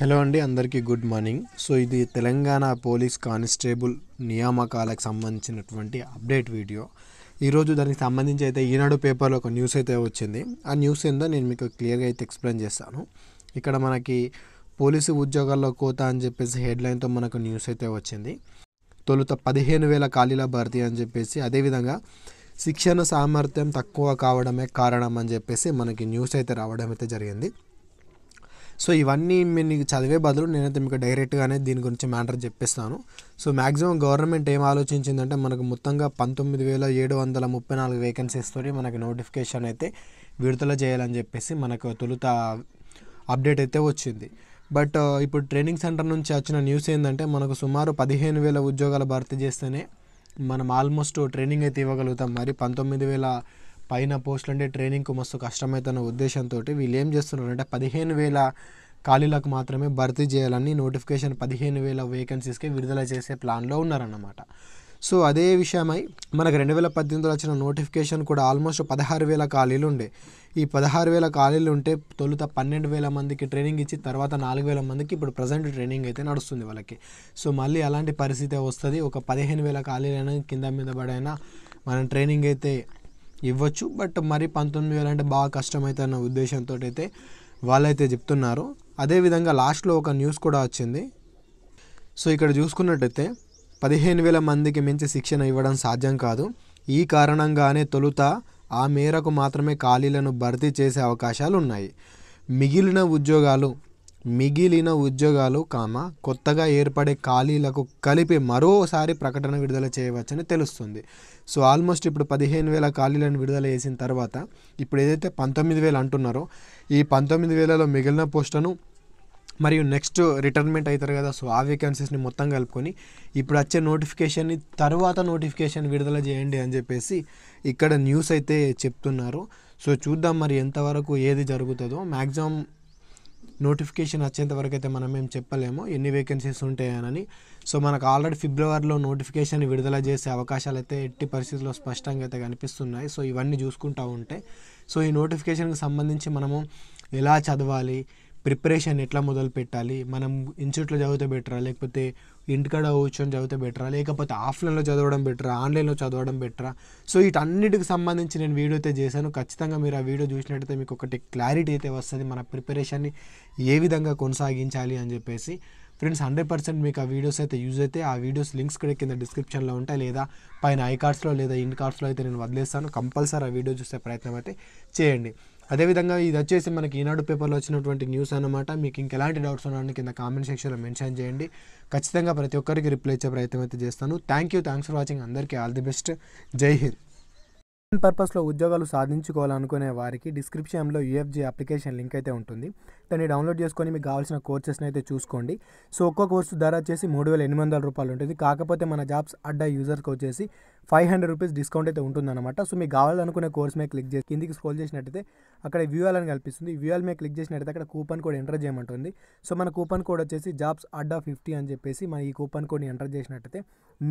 hello అండి అందరికీ good morning so ఇది తెలంగాణ పోలీస్ కానిస్టేబుల్ నియామకాలకు సంబంధించినటువంటి అప్డేట్ వీడియో ఈరోజు దానికి సంబంధించి అయితే ఈనాడు పేపర్లో ఒక న్యూస్ అయితే వచ్చింది ఆ న్యూస్ ఏందో నేను మీకు క్లియర్గా అయితే ఎక్స్ప్లెయిన్ చేస్తాను ఇక్కడ మనకి పోలీసు ఉద్యోగాల్లో కోత అని చెప్పేసి హెడ్లైన్తో మనకు న్యూస్ అయితే వచ్చింది తొలుత పదిహేను వేల ఖాళీల భర్తీ అని చెప్పేసి అదేవిధంగా శిక్షణ సామర్థ్యం తక్కువ కావడమే కారణం అని చెప్పేసి మనకి న్యూస్ అయితే రావడం అయితే జరిగింది సో ఇవన్నీ మీరు నీకు చదివే బదులు నేనైతే మీకు డైరెక్ట్గానే దీని గురించి మ్యాటర్ చెప్పిస్తాను సో మ్యాక్సిమం గవర్నమెంట్ ఏం ఆలోచించిందంటే మనకు మొత్తంగా పంతొమ్మిది వేల ఏడు వందల ముప్పై నాలుగు వేకెన్సీస్ తోటి మనకి నోటిఫికేషన్ అయితే విడుదల చేయాలని చెప్పేసి మనకు తొలుత అప్డేట్ అయితే వచ్చింది బట్ ఇప్పుడు ట్రైనింగ్ సెంటర్ నుంచి వచ్చిన న్యూస్ ఏంటంటే మనకు సుమారు పదిహేను వేల ఉద్యోగాలు భర్తీ చేస్తేనే మనం ఆల్మోస్ట్ ట్రైనింగ్ అయితే ఇవ్వగలుగుతాం మరి పంతొమ్మిది వేల పైన పోస్టులు అంటే ట్రైనింగ్కు మస్తు కష్టమవుతున్న ఉద్దేశంతో వీళ్ళు ఏం చేస్తున్నారంటే పదిహేను వేల ఖాళీలకు మాత్రమే భర్తీ చేయాలని నోటిఫికేషన్ పదిహేను వేల వేకెన్సీస్కి విడుదల చేసే ప్లాన్లో ఉన్నారన్నమాట సో అదే విషయమై మనకు రెండు వేల పద్దెనిమిదిలో వచ్చిన నోటిఫికేషన్ కూడా ఆల్మోస్ట్ పదహారు వేల ఖాళీలు ఉండే ఈ పదహారు వేల ఖాళీలు ఉంటే తొలుత పన్నెండు వేల మందికి ట్రైనింగ్ ఇచ్చి తర్వాత నాలుగు వేల మందికి ఇప్పుడు ప్రజెంట్ ట్రైనింగ్ అయితే నడుస్తుంది వాళ్ళకి సో మళ్ళీ అలాంటి పరిస్థితి వస్తుంది ఒక పదిహేను వేల ఖాళీలైనా కింద మీద పడైనా మనం ట్రైనింగ్ అయితే ఇవ్వచ్చు బట్ మరి పంతొమ్మిది వేలు అంటే బాగా కష్టమైతే అన్న ఉద్దేశంతో అయితే వాళ్ళైతే చెప్తున్నారు అదేవిధంగా లాస్ట్లో ఒక న్యూస్ కూడా వచ్చింది సో ఇక్కడ చూసుకున్నట్టయితే పదిహేను వేల మందికి మించి శిక్షణ ఇవ్వడం సాధ్యం కాదు ఈ కారణంగానే తొలుత ఆ మేరకు మాత్రమే ఖాళీలను భర్తీ చేసే అవకాశాలు ఉన్నాయి మిగిలిన ఉద్యోగాలు మిగిలిన ఉద్యోగాలు కామా కొత్తగా ఏర్పడే ఖాళీలకు కలిపి మరోసారి ప్రకటన విడుదల చేయవచ్చని తెలుస్తుంది సో ఆల్మోస్ట్ ఇప్పుడు పదిహేను వేల ఖాళీలను విడుదల చేసిన తర్వాత ఇప్పుడు ఏదైతే పంతొమ్మిది వేలు అంటున్నారో ఈ పంతొమ్మిది వేలలో మిగిలిన పోస్టును మరియు నెక్స్ట్ రిటైర్మెంట్ అవుతారు కదా సో ఆ వేకెన్సీస్ని మొత్తం కలుపుకొని ఇప్పుడు వచ్చే నోటిఫికేషన్ని తర్వాత నోటిఫికేషన్ విడుదల చేయండి అని చెప్పేసి ఇక్కడ న్యూస్ అయితే చెప్తున్నారు సో చూద్దాం మరి ఎంతవరకు ఏది జరుగుతుందో మ్యాక్సిమం నోటిఫికేషన్ వచ్చేంత వరకు అయితే మనం ఏం చెప్పలేము ఎన్ని వేకెన్సీస్ ఉంటాయనని సో మనకు ఆల్రెడీ ఫిబ్రవరిలో నోటిఫికేషన్ విడుదల చేసే అవకాశాలు అయితే ఎట్టి పరిస్థితుల్లో స్పష్టంగా అయితే కనిపిస్తున్నాయి సో ఇవన్నీ చూసుకుంటూ ఉంటే సో ఈ నోటిఫికేషన్కి సంబంధించి మనము ఎలా చదవాలి ప్రిపరేషన్ ఎట్లా మొదలు పెట్టాలి మనం ఇన్స్టిట్యూట్లో చదివితే బెటరా లేకపోతే ఇంటికాడ కూర్చొని చదివితే బెటరా లేకపోతే ఆఫ్లైన్లో చదవడం బెటరా ఆన్లైన్లో చదవడం బెటరా సో వీటన్నిటికి సంబంధించి నేను వీడియో అయితే చేశాను ఖచ్చితంగా మీరు ఆ వీడియో చూసినట్టయితే మీకు ఒకటి క్లారిటీ అయితే వస్తుంది మన ప్రిపరేషన్ని ఏ విధంగా కొనసాగించాలి అని చెప్పేసి ఫ్రెండ్స్ హండ్రెడ్ పర్సెంట్ మీకు ఆ వీడియోస్ అయితే యూజ్ అయితే ఆ వీడియోస్ లింక్స్ కూడా కింద డిస్క్రిప్షన్లో ఉంటాయి లేదా పైన ఐ కార్డ్స్లో లేదా ఇన్ కార్డ్స్లో అయితే నేను వదిలేస్తాను కంపల్సరీ ఆ వీడియో చూసే ప్రయత్నం అయితే చేయండి అదేవిధంగా ఇది వచ్చేసి మనకి ఈనాడు పేపర్లో వచ్చినటువంటి న్యూస్ అనమాట మీకు ఇంకా ఎలాంటి డౌట్స్ ఉన్నాయని కింద కామెంట్ సెక్షన్లో మెన్షన్ చేయండి ఖచ్చితంగా ప్రతి ఒక్కరికి రిప్లై ఇచ్చే ప్రయత్నం అయితే చేస్తాను thank you thanks for watching అందరికీ ఆల్ ది బెస్ట్ జై హింద్ పర్పస్లో ఉద్యోగాలు సాధించుకోవాలనుకునే వారికి డిస్క్రిప్షన్లో యూఎఫ్జీ అప్లికేషన్ లింక్ అయితే ఉంటుంది దాన్ని డౌన్లోడ్ చేసుకొని మీకు కావాల్సిన కోర్సెస్ని అయితే చూసుకోండి సో ఒక్కో కోర్సు ధర వచ్చేసి మూడు వేల ఎనిమిది వందల రూపాయలు ఉంటుంది కాకపోతే మన జాబ్స్ అడ్డా యూజర్స్కి వచ్చేసి ఫైవ్ హండ్రెడ్ రూపీస్ డిస్కౌంట్ అయితే ఉంటుందన్నమాట సో మీకు కావాలనుకునే కోర్స్ మీద క్లిక్ చేసి కిందికి స్క్రోల్ చేసినట్టయితే అక్కడ వ్యూఆల్ అని కల్పిస్తుంది వ్యూఆల్ మీద క్లిక్ చేసినట్టయితే అక్కడ కూపన్ కోడ్ ఎంటర్ చేయమంటుంది సో మన కూపన్ కోడ్ వచ్చేసి జాబ్స్ అడ్డా ఫిఫ్టీ అని చెప్పేసి మన ఈ కూపన్ కోడ్ని ఎంటర్ చేసినట్టయితే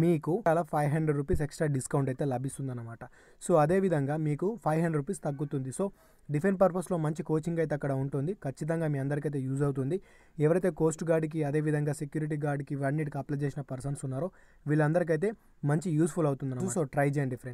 మీకు అలా five hundred rupees extra discount అయితే లభిస్తుంది అనమాట సో అదేవిధంగా మీకు ఫైవ్ హండ్రెడ్ రూపీస్ తగ్గుతుంది సో డిఫెన్స్ పర్పస్లో మంచి కోచింగ్ అయితే అక్కడ ఉంటుంది ఖచ్చితంగా మీ అందరికైతే యూజ్ అవుతుంది ఎవరైతే కోస్ట్ గార్డ్కి అదేవిధంగా సెక్యూరిటీ గార్డ్కి ఇవన్నిటికి అప్లై చేసిన పర్సన్స్ ఉన్నారో వీళ్ళందరికైతే మంచి యూస్ఫుల్ అవుతుంది చూసో ట్రై చేయండి ఫ్రెండ్స్